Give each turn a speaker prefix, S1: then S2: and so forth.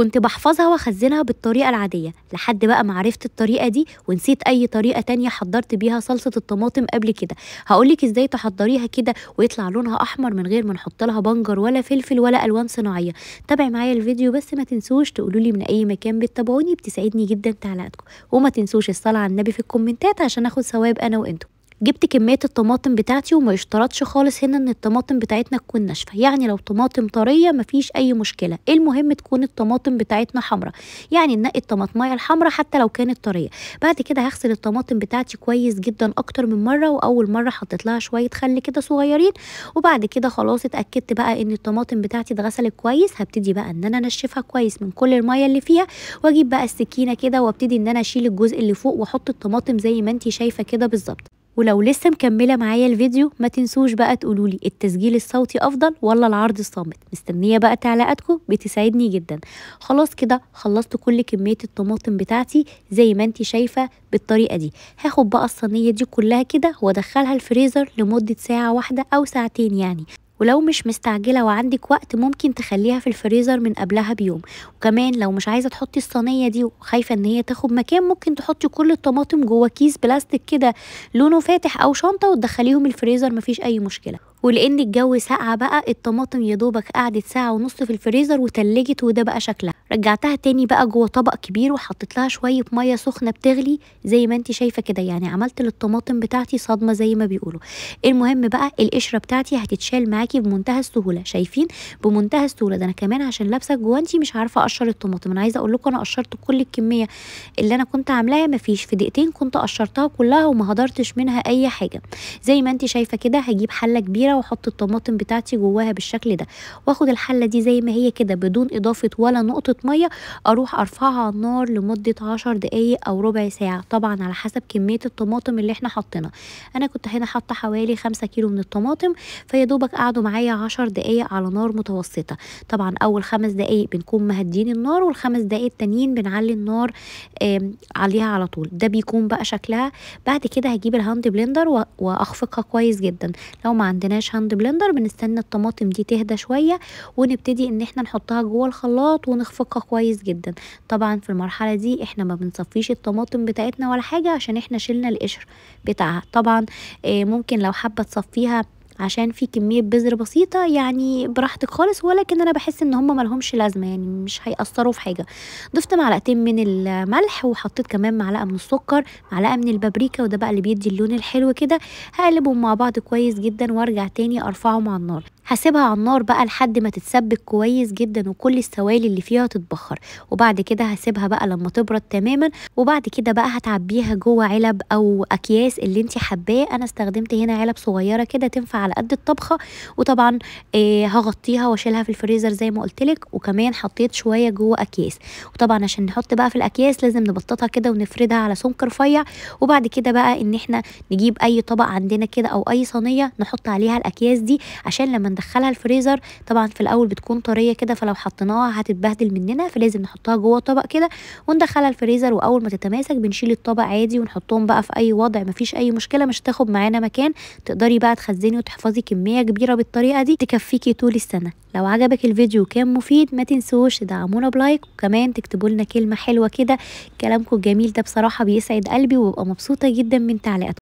S1: كنت بحفظها واخزنها بالطريقه العاديه لحد بقى معرفت الطريقه دي ونسيت اي طريقه تانية حضرت بيها صلصه الطماطم قبل كده هقولك ازاي تحضريها كده ويطلع لونها احمر من غير ما نحط لها بنجر ولا فلفل ولا الوان صناعيه تابعي معايا الفيديو بس ما تنسوش تقولولي من اي مكان بتتابعوني بتسعدني جدا تعليقاتكم وما تنسوش الصلاه على النبي في الكومنتات عشان اخد ثواب انا وانتم جبت كمية الطماطم بتاعتي وما يشترطش خالص هنا ان الطماطم بتاعتنا تكون ناشفة يعني لو طماطم طرية مفيش اي مشكلة إيه المهم تكون الطماطم بتاعتنا حمراء يعني ننقي الطماطماية الحمراء حتى لو كانت طرية بعد كده هغسل الطماطم بتاعتي كويس جدا اكتر من مرة واول مرة حطيت لها شوية خل كده صغيرين وبعد كده خلاص اتأكدت بقى ان الطماطم بتاعتي اتغسلت كويس هبتدي بقى ان انا انشفها كويس من كل المية اللي فيها واجيب بقى السكينة كده وابتدي ان انا اشيل الجزء اللي فوق واحط الطماطم زي ما انت شايفة كده بالظبط ولو لسه مكمله معايا الفيديو ما تنسوش بقى تقولولي التسجيل الصوتي افضل ولا العرض الصامت مستنيه بقى تعليقاتكم بتساعدني جدا خلاص كده خلصت كل كميه الطماطم بتاعتي زي ما انت شايفه بالطريقه دي هاخد بقى الصينيه دي كلها كده وادخلها الفريزر لمده ساعه واحده او ساعتين يعني ولو مش مستعجلة وعندك وقت ممكن تخليها في الفريزر من قبلها بيوم وكمان لو مش عايزة تحطي الصينية دي وخايفة ان هي تاخد مكان ممكن تحطي كل الطماطم جوه كيس بلاستيك كده لونه فاتح او شنطة وتدخليهم الفريزر مفيش اي مشكلة ولان الجو ساقعه بقى الطماطم يا دوبك قعدت ساعه ونص في الفريزر وتلجت وده بقى شكلها رجعتها تاني بقى جوه طبق كبير وحطيت لها شويه ميه سخنه بتغلي زي ما انت شايفه كده يعني عملت للطماطم بتاعتي صدمه زي ما بيقولوا المهم بقى القشره بتاعتي هتتشال معاكي بمنتهى السهوله شايفين بمنتهى السهوله ده انا كمان عشان لابسه الجوانتي مش عارفه اقشر الطماطم انا عايزه اقول لكم انا قشرت كل الكميه اللي انا كنت عاملاها مفيش في دقيقتين كنت قشرتها كلها وما هدرتش منها اي حاجه زي ما انت شايفه كده هجيب حله كبيره كبيره واحط الطماطم بتاعتي جواها بالشكل ده واخد الحله دي زي ما هي كده بدون اضافه ولا نقطه ميه اروح ارفعها على النار لمده عشر دقايق او ربع ساعه طبعا على حسب كميه الطماطم اللي احنا حاطينها انا كنت هنا حاطه حوالي خمسة كيلو من الطماطم فيا دوبك قعدوا معايا عشر دقايق على نار متوسطه طبعا اول خمس دقايق بنكون مهدين النار والخمس دقايق التانيين بنعلي النار عليها على طول ده بيكون بقى شكلها بعد كده هجيب الهاند بلندر واخفقها كويس جدا لو ما عندناش عملناش هاند بلندر بنستنى الطماطم دي تهدى شويه ونبتدي ان احنا نحطها جوه الخلاط ونخفقها كويس جدا طبعا في المرحله دي احنا ما بنصفيش الطماطم بتاعتنا ولا حاجه عشان احنا شلنا القشر بتاعها طبعا آه، ممكن لو حابه تصفيها عشان في كمية بذر بسيطة يعني براحتك خالص ولكن انا بحس ان هما ملهمش لازمة يعني مش هيأثروا في حاجة ضفت معلقتين من الملح وحطيت كمان معلقة من السكر معلقة من البابريكا وده بقى اللي بيدي اللون الحلو كده هقلبهم مع بعض كويس جدا وارجع تاني ارفعهم على النار هسيبها على النار بقى لحد ما تتسبك كويس جدا وكل السوائل اللي فيها تتبخر وبعد كده هسيبها بقى لما تبرد تماما وبعد كده بقى هتعبيها جوه علب او اكياس اللي انت حباه انا استخدمت هنا علب صغيره كده تنفع على قد الطبخه وطبعا إيه هغطيها واشيلها في الفريزر زي ما قلت لك وكمان حطيت شويه جوه اكياس وطبعا عشان نحط بقى في الاكياس لازم نبططها كده ونفردها على سمك رفيع وبعد كده بقى ان احنا نجيب اي طبق عندنا كده او اي صينيه نحط عليها الاكياس دي عشان لما ندخلها الفريزر طبعا في الاول بتكون طريه كده فلو حطيناها هتتبهدل مننا فلازم نحطها جوه طبق كده وندخلها الفريزر واول ما تتماسك بنشيل الطبق عادي ونحطهم بقى في اي وضع مفيش اي مشكله مش تاخد معانا مكان تقدري بقى تخزني وتحفظي كميه كبيره بالطريقه دي تكفيكي طول السنه لو عجبك الفيديو كان مفيد ما تنسوش تدعمونا بلايك وكمان تكتبوا لنا كلمه حلوه كده كلامكم الجميل ده بصراحه بيسعد قلبي وببقى مبسوطه جدا من تعليقاتكم